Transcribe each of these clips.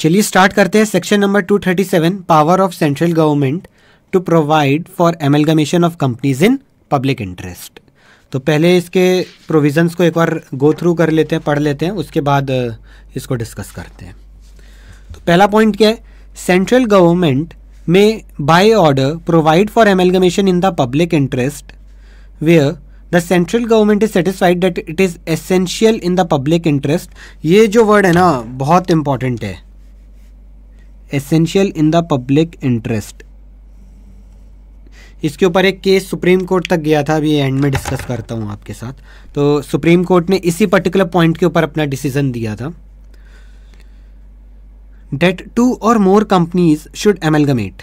चलिए स्टार्ट करते हैं section number 237 power of central government to provide for amalgamation of companies in public interest तो पहले इसके प्रोविजंस को एक बार गो थ्रू कर लेते हैं पढ़ लेते हैं उसके बाद इसको डिस्कस करते हैं तो पहला पॉइंट क्या है सेंट्रल गवर्नमेंट में by order provide for amalgamation in the public interest where the central government is satisfied that it is essential in the public interest ये जो वर्ड है ना बहुत इंपॉर्टेंट है essential in the public interest इसके ऊपर एक केस सुप्रीम कोर्ट तक गया था अभी एंड में डिस्कस करता हूं आपके साथ तो सुप्रीम कोर्ट ने इसी पर्टिकुलर पॉइंट के ऊपर अपना डिसीजन दिया था that two or more companies should amalgamate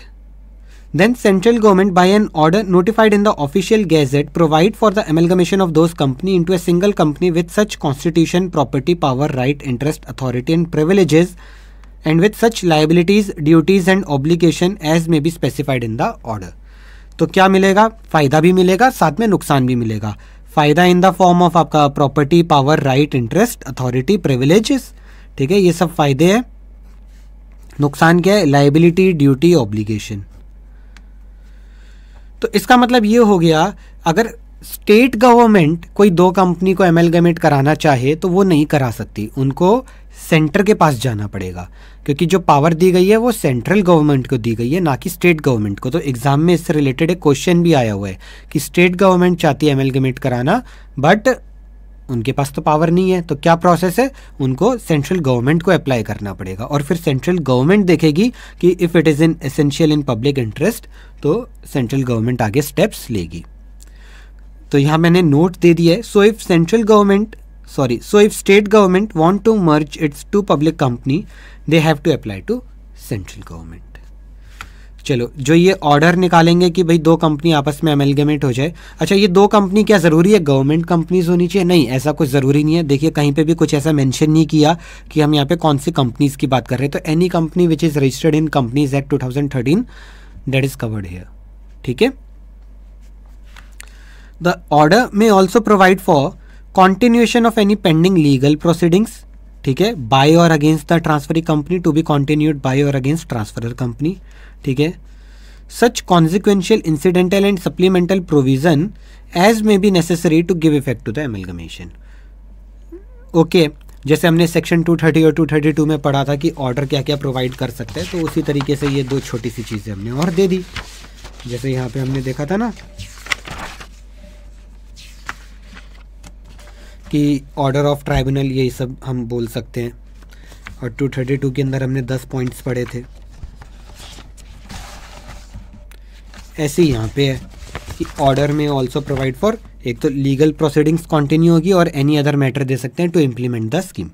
then central government by an order notified in the official gazette provide for the amalgamation of those company in a single company with such constitution property power right interest authority and privileges and with such liabilities duties and obligation as may be specified in the order तो क्या मिलेगा फ़ायदा भी मिलेगा साथ में नुकसान भी मिलेगा फ़ायदा इन द फॉर्म ऑफ आपका property power right interest authority privileges ठीक है ये सब फ़ायदे हैं नुकसान क्या है लाइबिलिटी ड्यूटी ऑब्लिगेशन तो इसका मतलब ये हो गया अगर स्टेट गवर्नमेंट कोई दो कंपनी को एमएलगमेट कराना चाहे तो वो नहीं करा सकती उनको सेंटर के पास जाना पड़ेगा क्योंकि जो पावर दी गई है वो सेंट्रल गवर्नमेंट को दी गई है ना कि स्टेट गवर्नमेंट को तो एग्ज़ाम में इससे रिलेटेड एक क्वेश्चन भी आया हुआ है कि स्टेट गवर्नमेंट चाहती है एमेलगमेट कराना बट उनके पास तो पावर नहीं है तो क्या प्रोसेस है उनको सेंट्रल गवर्नमेंट को अप्लाई करना पड़ेगा और फिर सेंट्रल गवर्नमेंट देखेगी कि if it is in essential in public interest तो सेंट्रल गवर्नमेंट आगे स्टेप्स लेगी तो यहाँ मैंने नोट दे दिया है so if central government sorry so if state government want to merge its two public company they have to apply to central government चलो जो ये ऑर्डर निकालेंगे कि भाई दो कंपनी आपस में अमेलगमेट हो जाए अच्छा ये दो कंपनी क्या ज़रूरी है गवर्नमेंट कंपनीज होनी चाहिए नहीं ऐसा कुछ ज़रूरी नहीं है देखिए कहीं पे भी कुछ ऐसा मेंशन नहीं किया कि हम यहाँ पे कौन सी कंपनीज़ की बात कर रहे हैं तो any company which is registered in companies act two thousand thirteen that is covered here ठीक है द ऑर्डर में also provide for continuation of any pending legal proceedings ठीक है by or against the transferee company to be continued by or against transferor company ठीक है such consequential incidental and supplemental provision as may be necessary to give effect to the amalgamation okay जैसे हमने section 230 और 232 में पढ़ा था कि order क्या क्या प्रोवाइड कर सकते हैं तो उसी तरीके से ये दो छोटी सी चीज़ें हमने और दे दी जैसे यहाँ पे हमने देखा था ना कि ऑर्डर ऑफ ट्राइब्यूनल यही सब हम बोल सकते हैं और टू थर्टी टू के अंदर हमने दस पॉइंट्स पढ़े थे ऐसे ही यहाँ पे है कि ऑर्डर में ऑल्सो प्रोवाइड फॉर एक तो लीगल प्रोसीडिंग्स कंटिन्यू होगी और एनी अदर मैटर दे सकते हैं टू इम्प्लीमेंट द स्कीम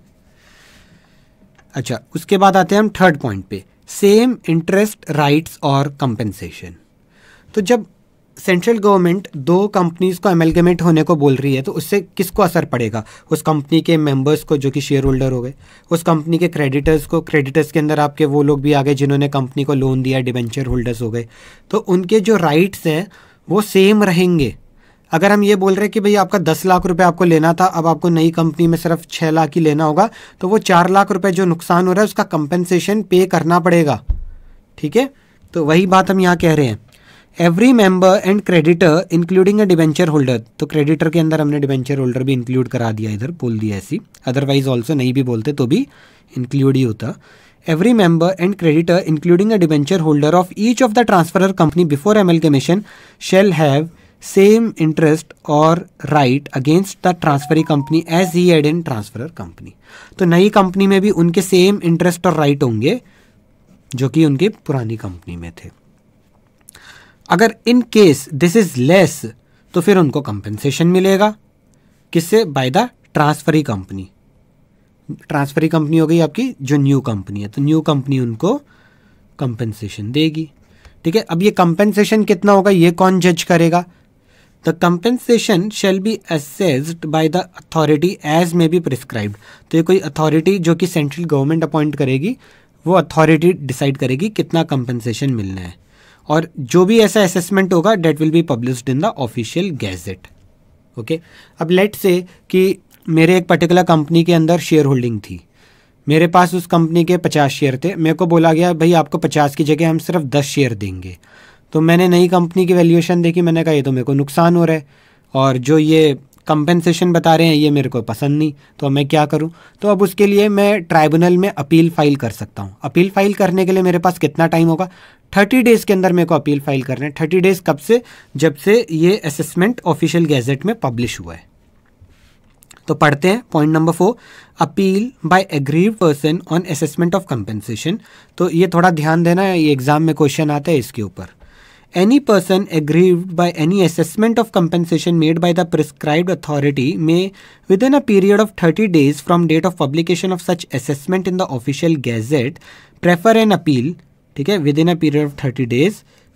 अच्छा उसके बाद आते हैं हम थर्ड पॉइंट पे सेम इंटरेस्ट राइट्स और कंपेंसेशन तो जब सेंट्रल गवर्नमेंट दो कंपनीज को एमलगमेंट होने को बोल रही है तो उससे किसको असर पड़ेगा उस कंपनी के मेंबर्स को जो कि शेयर होल्डर हो गए उस कंपनी के क्रेडिटर्स को क्रेडिटर्स के अंदर आपके वो लोग भी आ गए जिन्होंने कंपनी को लोन दिया डिवेंचर होल्डर्स हो गए तो उनके जो राइट्स हैं वो सेम रहेंगे अगर हम ये बोल रहे हैं कि भाई आपका दस लाख रुपए आपको लेना था अब आपको नई कंपनी में सिर्फ छः लाख ही लेना होगा तो वो चार लाख रुपए जो नुकसान हो रहा है उसका कंपनसेशन पे करना पड़ेगा ठीक है तो वही बात हम यहाँ कह रहे हैं every member and creditor including a debenture holder तो क्रेडिटर के अंदर हमने डिवेंचर होल्डर भी इंक्लूड करा दिया इधर बोल दिया ऐसी अदरवाइज ऑल्सो नहीं भी बोलते तो भी इंक्लूड ही होता every member and creditor including a debenture holder of each of the transfer company before amalgamation shall have same interest or right against the transferee company as he had in transfer company तो नई company में भी उनके same interest or right होंगे जो कि उनकी पुरानी कंपनी में थे अगर in case this is less तो फिर उनको कंपनसेशन मिलेगा किससे by the transferee company transferee company हो गई आपकी जो न्यू कंपनी है तो न्यू कंपनी उनको कंपनसेशन देगी ठीक है अब ये कंपनसेशन कितना होगा ये कौन जज करेगा the compensation shall be assessed by the authority as may be prescribed तो ये कोई अथॉरिटी जो कि सेंट्रल गवर्नमेंट अपॉइंट करेगी वो अथॉरिटी डिसाइड करेगी कितना कंपनसेशन मिलना है और जो भी ऐसा असेसमेंट होगा that will be published in the official gazette okay अब लेट से कि मेरे एक पर्टिकुलर कंपनी के अंदर शेयर होल्डिंग थी मेरे पास उस कंपनी के पचास शेयर थे मेरे को बोला गया भाई आपको पचास की जगह हम सिर्फ दस शेयर देंगे तो मैंने नई कंपनी की वैल्यूएशन देखी मैंने कहा ये तो मेरे को नुकसान हो रहा है और जो ये कंपेंसेशन बता रहे हैं ये मेरे को पसंद नहीं तो मैं क्या करूं तो अब उसके लिए मैं ट्राइब्यूनल में अपील फाइल कर सकता हूं अपील फाइल करने के लिए मेरे पास कितना टाइम होगा थर्टी डेज के अंदर मेरे को अपील फाइल कर रहे हैं थर्टी डेज कब से जब से ये असेसमेंट ऑफिशियल गैजेट में पब्लिश हुआ है तो पढ़ते हैं point number four appeal by aggrieved person on assessment of compensation तो ये थोड़ा ध्यान देना है ये एग्जाम में क्वेश्चन आता है इसके ऊपर any person aggrieved by any assessment of compensation made by the prescribed authority may within a period of thirty days from date of publication of such assessment in the official gazette prefer an appeal ठीक है within a period of thirty days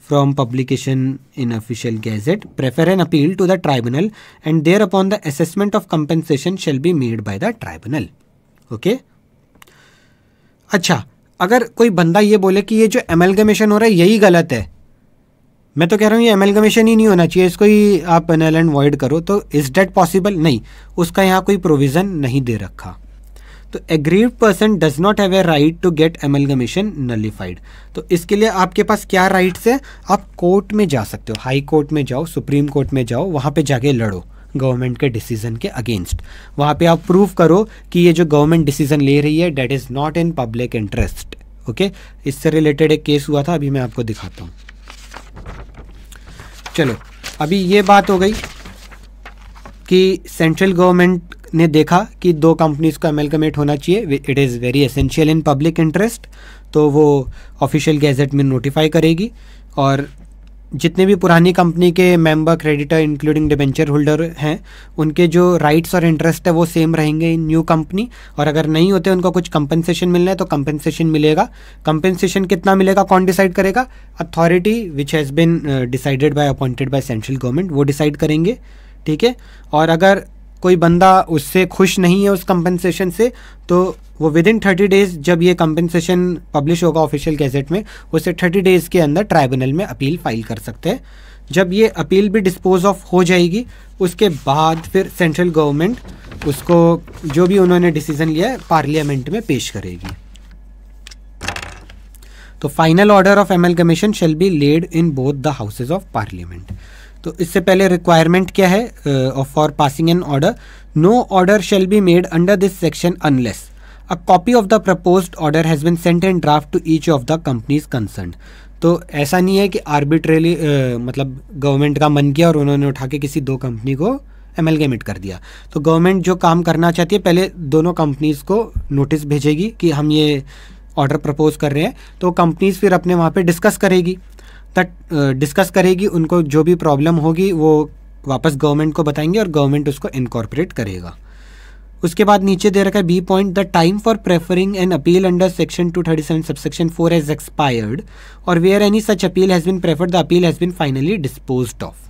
from publication in official gazette prefer an appeal to the tribunal and thereupon the assessment of compensation shall be made by the tribunal okay अच्छा अगर कोई बंदा ये बोले कि ये जो amalgamation हो रहा है यही गलत है मैं तो कह रहा हूँ ये एमलगमेशन ही नहीं होना चाहिए इसको ही आप एन एल एंड वॉइड करो तो इज डेट पॉसिबल नहीं उसका यहाँ कोई प्रोविजन नहीं दे रखा तो aggrieved person does not have a right to get amalgamation nullified तो इसके लिए आपके पास क्या राइट्स है आप कोर्ट में जा सकते हो हाई कोर्ट में जाओ सुप्रीम कोर्ट में जाओ वहाँ पे जाके लड़ो गवर्नमेंट के डिसीजन के अगेंस्ट वहाँ पे आप प्रूव करो कि ये जो गवर्नमेंट डिसीजन ले रही है that is not in public interest okay इससे रिलेटेड एक केस हुआ था अभी मैं आपको दिखाता हूँ चलो अभी ये बात हो गई कि सेंट्रल गवर्नमेंट ने देखा कि दो कंपनीज का अमेलकमेट होना चाहिए it is very essential in public interest तो वो ऑफिशियल गैजेट में नोटिफाई करेगी और जितने भी पुरानी कंपनी के member creditor including debenture holder हैं उनके जो राइट्स और इंटरेस्ट है वो सेम रहेंगे इन न्यू कंपनी और अगर नहीं होते उनको कुछ कंपनसेशन मिलना है तो कंपनसेशन मिलेगा कंपनसेशन कितना मिलेगा कौन डिसाइड करेगा authority which has been decided by appointed by central government वो डिसाइड करेंगे ठीक है और अगर कोई बंदा उससे खुश नहीं है उस कंपनसेशन से तो वो विद इन थर्टी डेज़ जब ये कंपनसेशन पब्लिश होगा ऑफिशियल गैजेट में उसे थर्टी डेज़ के अंदर ट्राइब्यूनल में अपील फाइल कर सकते हैं जब ये अपील भी डिस्पोज ऑफ हो जाएगी उसके बाद फिर सेंट्रल गवर्नमेंट उसको जो भी उन्होंने डिसीज़न लिया है पार्लियामेंट में पेश करेगी तो final order of amalgamation shall be laid in both the houses of Parliament तो इससे पहले रिक्वायरमेंट क्या है for passing an order no order shall be made under this section unless a copy of the proposed order has been sent and draft to each of the companies concerned तो ऐसा नहीं है कि arbitrarily uh, मतलब government का मन किया और उन्होंने उठा के किसी दो कंपनी को एमएलगेमेट कर दिया तो गवर्नमेंट जो काम करना चाहती है पहले दोनों कंपनीज़ को नोटिस भेजेगी कि हम ये ऑर्डर प्रपोज कर रहे हैं तो कंपनीज़ फिर अपने वहाँ पे डिस्कस करेगी तक डिस्कस करेगी उनको जो भी प्रॉब्लम होगी वो वापस गवर्नमेंट को बताएंगे और गवर्नमेंट उसको इनकॉर्पोरेट करेगा उसके बाद नीचे दे रखा है B point the time for preferring an appeal under section two thirty seven subsection four has expired or where any such appeal has been preferred the appeal has been finally disposed of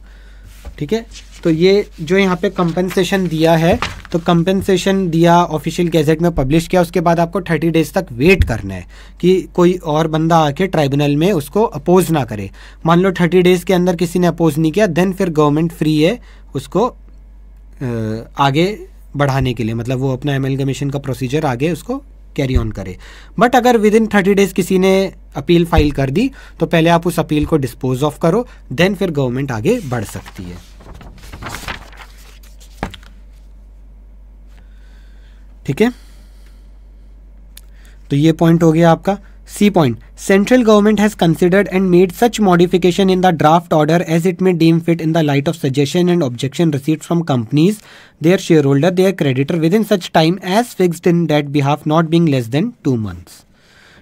ठीक है तो ये जो यहाँ पे compensation दिया है तो कंपनसेशन दिया ऑफिशियल गैजेट में पब्लिश किया उसके बाद आपको थर्टी डेज तक वेट करना है कि कोई और बंदा आके ट्राइब्यूनल में उसको अपोज ना करे मान लो थर्टी डेज के अंदर किसी ने अपोज नहीं किया देन फिर गवर्नमेंट फ्री है उसको आगे बढ़ाने के लिए मतलब वो अपना एम कमीशन का प्रोसीजर आगे उसको कैरी ऑन करे बट अगर विद इन थर्टी डेज किसी ने अपील फाइल कर दी तो पहले आप उस अपील को डिस्पोज ऑफ करो देन फिर गवर्नमेंट आगे बढ़ सकती है ठीक है तो ये पॉइंट हो गया आपका C point central government has considered and made such modification in the draft order as it may deem fit in the light of suggestion and objection receive from companies their share holder their creditor within such time as fix in that behalf not being less than two months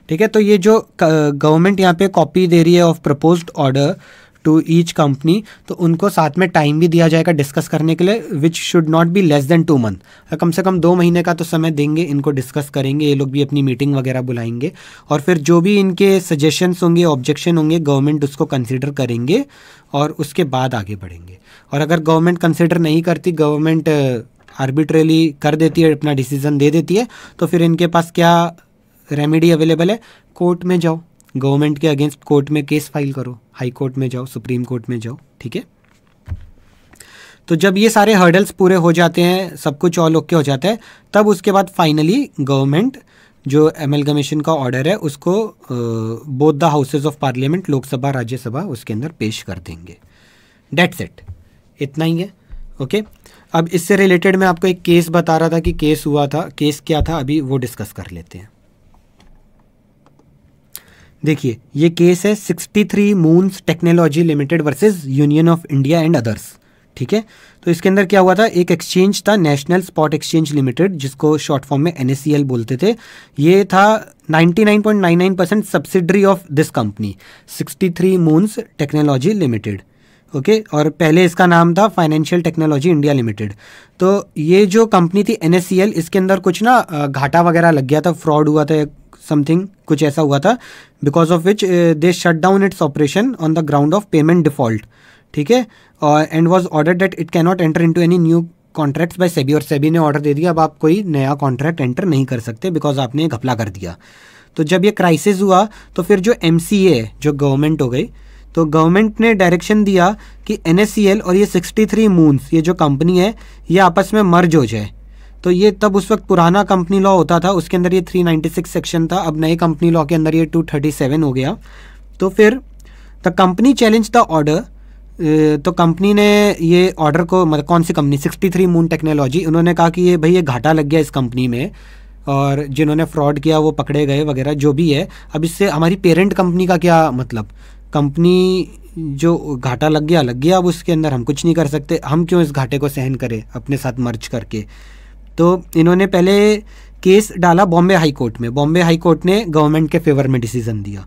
ठीक है तो ये जो government यहाँ पे copy दे रही है of propose order to each company तो उनको साथ में टाइम भी दिया जाएगा डिस्कस करने के लिए which should not be less than two month कम से कम दो महीने का तो समय देंगे इनको डिस्कस करेंगे ये लोग भी अपनी मीटिंग वगैरह बुलाएंगे और फिर जो भी इनके सजेशंस होंगे ऑब्जेक्शन होंगे गवर्नमेंट उसको कंसिडर करेंगे और उसके बाद आगे बढ़ेंगे और अगर गवर्नमेंट कंसिडर नहीं करती गवर्नमेंट आर्बिट्रेली uh, कर देती है अपना डिसीज़न दे देती है तो फिर इनके पास क्या रेमेडी अवेलेबल है कोर्ट में जाओ गवर्नमेंट के अगेंस्ट कोर्ट में केस फाइल करो हाई कोर्ट में जाओ सुप्रीम कोर्ट में जाओ ठीक है तो जब ये सारे हर्डल्स पूरे हो जाते हैं सब कुछ ऑल ओके हो जाता है तब उसके बाद फाइनली गवर्नमेंट जो एमएलगमेशन का ऑर्डर है उसको both the houses of parliament Lok Sabha Rajya Sabha उसके अंदर पेश कर देंगे डेट सेट इतना ही है ओके अब इससे रिलेटेड मैं आपको एक केस बता रहा था कि केस हुआ था केस क्या था अभी वो डिस्कस कर लेते हैं देखिए ये केस है 63 moons technology limited versus union of India and others ठीक है तो इसके अंदर क्या हुआ था एक एक्सचेंज था नेशनल स्पॉट एक्सचेंज लिमिटेड जिसको शॉर्ट फॉर्म में एन बोलते थे ये था 99.99 percent subsidiary of this company 63 moons technology limited okay okay, और पहले इसका नाम था फाइनेंशियल टेक्नोलॉजी इंडिया लिमिटेड तो ये जो कंपनी थी एन इसके अंदर कुछ ना घाटा वगैरह लग गया था फ्रॉड हुआ था समथिंग कुछ ऐसा हुआ था because of which they shut down its operation on the ground of payment default ठीक है and was order that it cannot enter into any new contract by SEBI और सेबी ने ऑर्डर दे दिया अब आप कोई नया कॉन्ट्रैक्ट एंटर नहीं कर सकते बिकॉज आपने घपला कर दिया तो जब ये क्राइसिस हुआ तो फिर जो एम सी ए जो गवर्नमेंट हो गई तो गवर्नमेंट ने डायरेक्शन दिया कि एन एस सी एल और ये सिक्सटी थ्री मून्स ये जो कंपनी है ये आपस में मर्ज हो जाए तो ये तब उस वक्त पुराना कंपनी लॉ होता था उसके अंदर ये 396 सेक्शन था अब नए कंपनी लॉ के अंदर ये 237 हो गया तो फिर the company challenge the order तो कंपनी ने ये ऑर्डर को मतलब कौन सी कंपनी 63 मून टेक्नोलॉजी उन्होंने कहा कि ये भाई ये घाटा लग गया इस कंपनी में और जिन्होंने फ्रॉड किया वो पकड़े गए वगैरह जो भी है अब इससे हमारी पेरेंट कंपनी का क्या मतलब कंपनी जो घाटा लग गया लग गया अब उसके अंदर हम कुछ नहीं कर सकते हम क्यों इस घाटे को सहन करें अपने साथ मर्ज करके तो इन्होंने पहले केस डाला बॉम्बे हाई कोर्ट में बॉम्बे हाई कोर्ट ने गवर्नमेंट के फेवर में डिसीजन दिया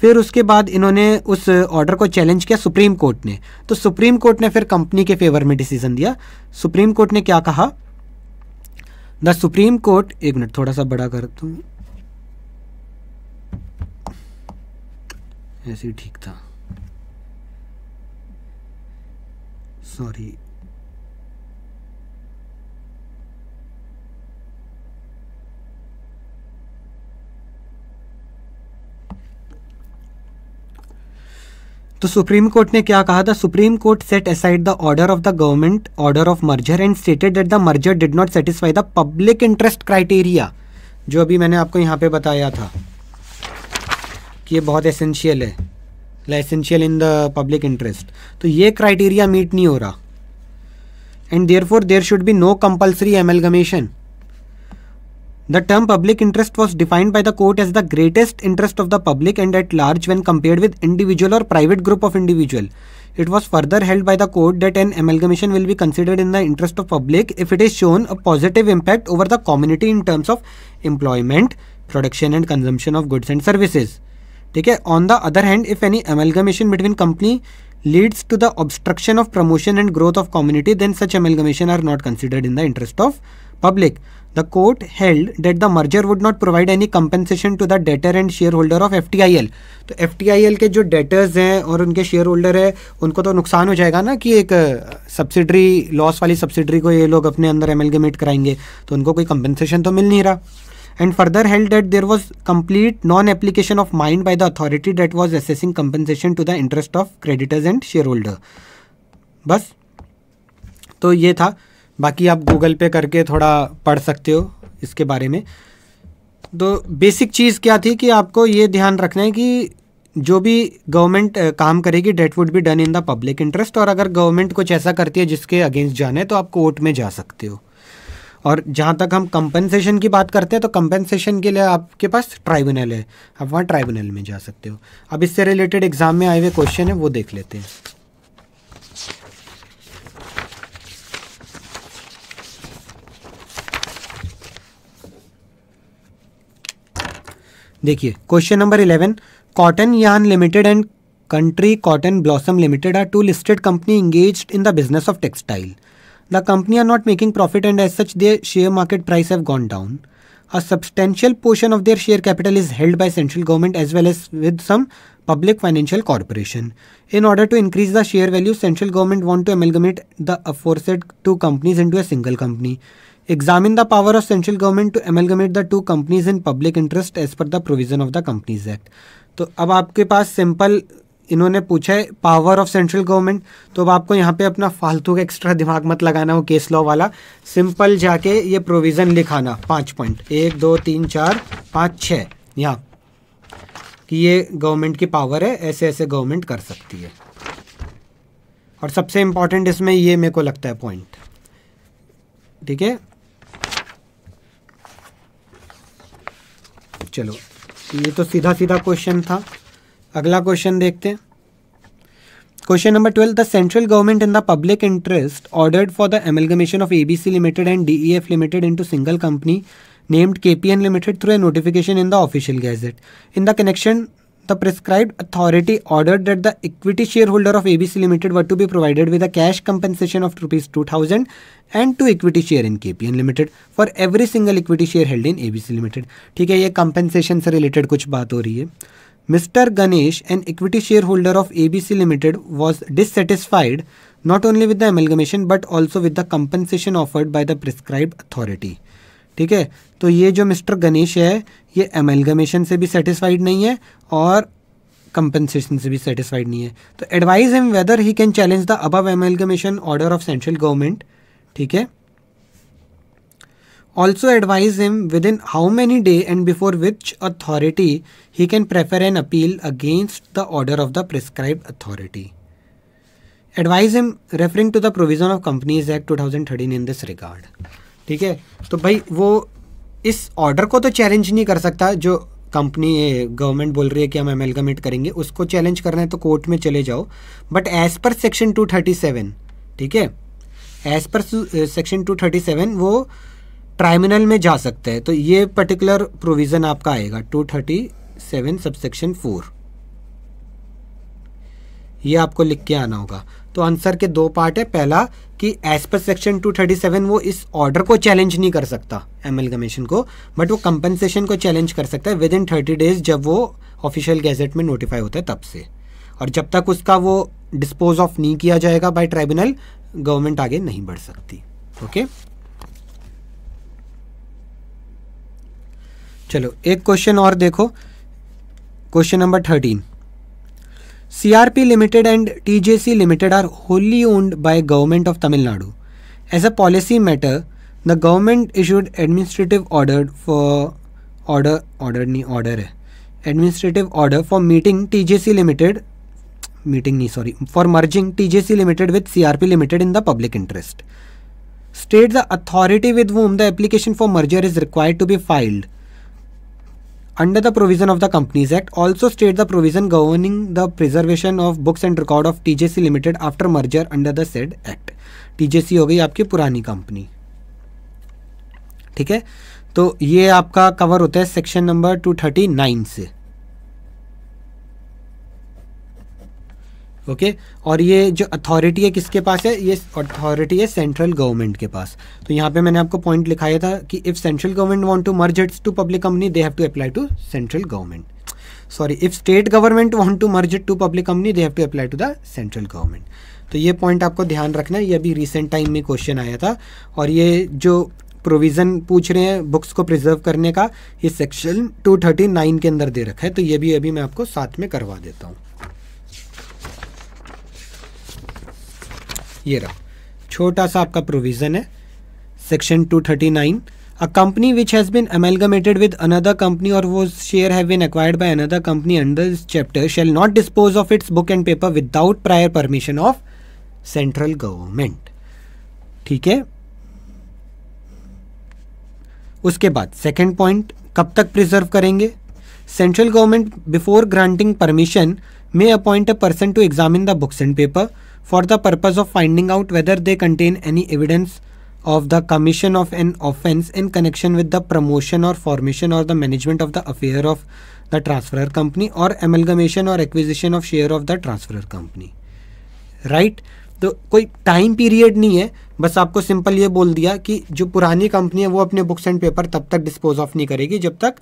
फिर उसके बाद इन्होंने उस ऑर्डर को चैलेंज किया सुप्रीम कोर्ट ने तो सुप्रीम कोर्ट ने फिर कंपनी के फेवर में डिसीजन दिया सुप्रीम कोर्ट ने क्या कहा द सुप्रीम कोर्ट एक मिनट थोड़ा सा बड़ा कर तुम ऐसे ठीक था सॉरी तो सुप्रीम कोर्ट ने क्या कहा था supreme court set aside the order of the government order of merger and stated that the merger did not satisfy the public interest criteria जो अभी मैंने आपको यहाँ पे बताया था कि ये बहुत एसेंशियल है essential in the public interest तो ये क्राइटेरिया मीट नहीं हो रहा and therefore there should be no compulsory amalgamation The term public interest was defined by the court as the greatest interest of the public and at large when compared with individual or private group of individual. It was further held by the court that an amalgamation will be considered in the interest of public if it is shown a positive impact over the community in terms of employment, production and consumption of goods and services. Okay. On the other hand, if any amalgamation between company leads to the obstruction of promotion and growth of community, then such amalgamation are not considered in the interest of public. The court held that the merger would not provide any compensation to the debtor and shareholder of FTIL. तो F के जो debtors हैं और उनके share holder है उनको तो नुकसान हो जाएगा ना कि एक सब्सिडरी लॉस वाली सब्सिडरी को ये लोग अपने अंदर एम एल कराएंगे तो उनको कोई कंपनसेशन तो मिल नहीं रहा and further held that there was complete non application of mind by the authority that was assessing compensation to the interest of creditors and share holder बस तो ये था बाकी आप गूगल पे करके थोड़ा पढ़ सकते हो इसके बारे में तो बेसिक चीज़ क्या थी कि आपको ये ध्यान रखना है कि जो भी गवर्नमेंट काम करेगी that would be done in the public interest और अगर गवर्नमेंट कुछ ऐसा करती है जिसके अगेंस्ट जाना है तो आप कोर्ट में जा सकते हो और जहाँ तक हम कंपनसेशन की बात करते हैं तो कंपनसेशन के लिए आपके पास ट्राइब्यूनल है आप वहाँ ट्राइब्यूनल में जा सकते हो अब इससे रिलेटेड एग्ज़ाम में आए हुए क्वेश्चन है वो देख लेते हैं देखिए question number eleven cotton yarn limited and country cotton blossom limited are two listed company engage in the business of textile the company are not making profit and as such the share market price have gone down a substantial portion of their share capital is held by central government as well as with some public financial corporation in order to increase the share value central government want to amalgamate the aforesaid two companies into a single company examine the power of central government to amalgamate the two companies in public interest as per the provision of the companies act तो अब आपके पास simple इन्होंने पूछा है power of central government तो अब आपको यहाँ पे अपना फालतू का एक्स्ट्रा दिमाग मत लगाना हो केस लॉ वाला सिंपल जाके ये प्रोविज़न लिखाना पाँच पॉइंट एक दो तीन चार पाँच छः यहाँ कि ये गवर्नमेंट की पावर है ऐसे ऐसे गवर्नमेंट कर सकती है और सबसे इंपॉर्टेंट इसमें ये मेरे को लगता है पॉइंट ठीक है चलो ये तो सीधा सीधा क्वेश्चन था अगला क्वेश्चन देखते हैं question number twelve the central government in the public interest ordered for the amalgamation of ABC limited and DEF limited into single company named KPN limited through a notification in the official gazette in the connection the prescribed authority ordered that the equity shareholder of ABC Limited were to be provided with a cash compensation of rupees 2000 and two equity share in KPN Limited for every single equity share held in ABC Limited. ठीक है ये compensation से related कुछ बात हो रही है Mr. Ganesh, an equity shareholder of ABC Limited, was dissatisfied not only with the amalgamation but also with the compensation offered by the prescribed authority. ठीक है तो ये जो मिस्टर गणेश है ये एमेलगमेशन से भी सेटिस्फाइड नहीं है और कंपनसेशन से भी सेटिस्फाइड नहीं है तो advise him whether he can challenge the above amalgamation order of central government ठीक है also advise him within how many day and before which authority he can prefer an appeal against the order of the prescribed authority advise him referring to the provision of companies act 2013 in this regard ठीक है तो भाई वो इस order को तो challenge नहीं कर सकता जो कंपनी गवर्नमेंट बोल रही है कि हम एमेलगमेट करेंगे उसको चैलेंज करना है तो कोर्ट में चले जाओ बट एज़ पर सेक्शन 237 ठीक है एज़ पर सेक्शन 237 वो ट्राइमिनल में जा सकते हैं तो ये पर्टिकुलर प्रोविज़न आपका आएगा 237 सबसेक्शन फोर ये आपको लिख के आना होगा तो आंसर के दो पार्ट है पहला कि एज पर सेक्शन 237 वो इस ऑर्डर को चैलेंज नहीं कर सकता कमीशन को बट वो कंपनसेशन को चैलेंज कर सकता है विद इन थर्टी डेज जब वो ऑफिशियल गैजेट में नोटिफाई होता है तब से और जब तक उसका वो डिस्पोज ऑफ नहीं किया जाएगा बाय ट्राइब्यूनल गवर्नमेंट आगे नहीं बढ़ सकती ओके चलो एक क्वेश्चन और देखो question number thirteen CRP Limited and TJC Limited are wholly owned by Government of Tamil Nadu. As a policy matter, the government issued administrative order for order order ni order administrative order for meeting TJC Limited meeting ni sorry for merging TJC Limited with CRP Limited in the public interest. State the authority with whom the application for merger is required to be filed under the provision of the Companies Act also state the provision governing the preservation of books and record of TJC Limited after merger under the said Act. TJC ho gayi aapki purani company theek hai to ye aapka cover hota hai section number 239 से okay और ये जो authority है किसके पास है ये authority है central government के पास तो यहाँ पे मैंने आपको पॉइंट लिखाया था कि if central government want to merge its two public company they have to apply to central government sorry if state government want to merge it two public company they have to apply to the central government तो ये point आपको ध्यान रखना है ये अभी recent time में question आया था और ये जो प्रोविज़न पूछ रहे हैं बुक्स को प्रिजर्व करने का ये सेक्शन 239 के अंदर दे रखा है तो ये भी अभी मैं आपको साथ में करवा देता हूँ ये रहा छोटा सा आपका प्रोविज़न है section 239 a company which has been amalgamated with another company or whose share have been acquired by another company under this chapter shall not dispose of its book and paper without prior permission of central government ठीक है उसके बाद second point कब तक preserve करेंगे central government before granting permission may appoint a person to examine the books and paper for the purpose of finding out whether they contain any evidence of the commission of an offence in connection with the promotion or formation or the management of the affair of the transfer company or amalgamation or acquisition of share of the transfer company right तो कोई time period नहीं है बस आपको simple ये बोल दिया कि जो पुरानी कंपनी है वो अपने बुक्स एंड पेपर तब तक डिस्पोज ऑफ नहीं करेगी जब तक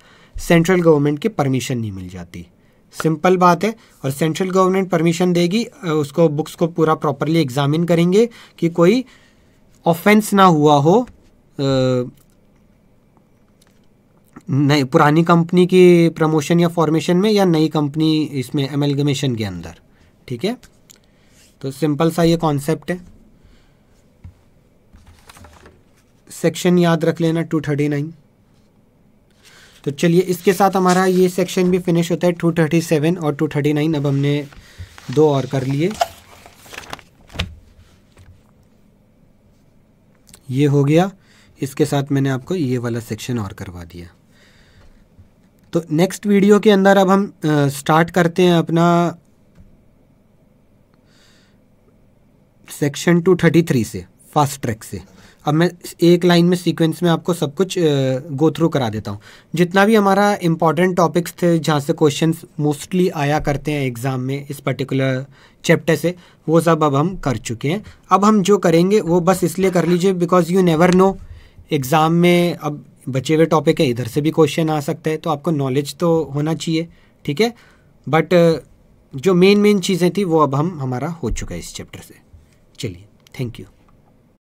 सेंट्रल गवर्नमेंट की परमिशन नहीं मिल जाती सिंपल बात है और सेंट्रल गवर्नमेंट परमिशन देगी उसको बुक्स को पूरा प्रॉपरली एग्जामिन करेंगे कि कोई ऑफेंस ना हुआ हो नई पुरानी कंपनी की प्रमोशन या फॉर्मेशन में या नई कंपनी इसमें एमलगमेशन के अंदर ठीक है तो सिंपल सा ये कॉन्सेप्ट है सेक्शन याद रख लेना टू थर्टी नाइन तो चलिए इसके साथ हमारा ये सेक्शन भी फिनिश होता है टू थर्टी सेवन और टू थर्टी नाइन अब हमने दो और कर लिए ये हो गया इसके साथ मैंने आपको ये वाला सेक्शन और करवा दिया तो नेक्स्ट वीडियो के अंदर अब हम आ, स्टार्ट करते हैं अपना सेक्शन टू थर्टी थ्री से फास्ट ट्रैक से अब मैं एक लाइन में सीक्वेंस में आपको सब कुछ गो थ्रू करा देता हूँ जितना भी हमारा इंपॉर्टेंट टॉपिक्स थे जहाँ से क्वेश्चन मोस्टली आया करते हैं एग्ज़ाम में इस पर्टिकुलर चैप्टर से वो सब अब हम कर चुके हैं अब हम जो करेंगे वो बस इसलिए कर लीजिए because you never know exam में अब बचे हुए टॉपिक है इधर से भी क्वेश्चन आ सकता है तो आपको नॉलेज तो होना चाहिए ठीक है बट जो मेन मेन चीज़ें थी वो अब हम हमारा हो चुका है इस चैप्टर से चलिए थैंक यू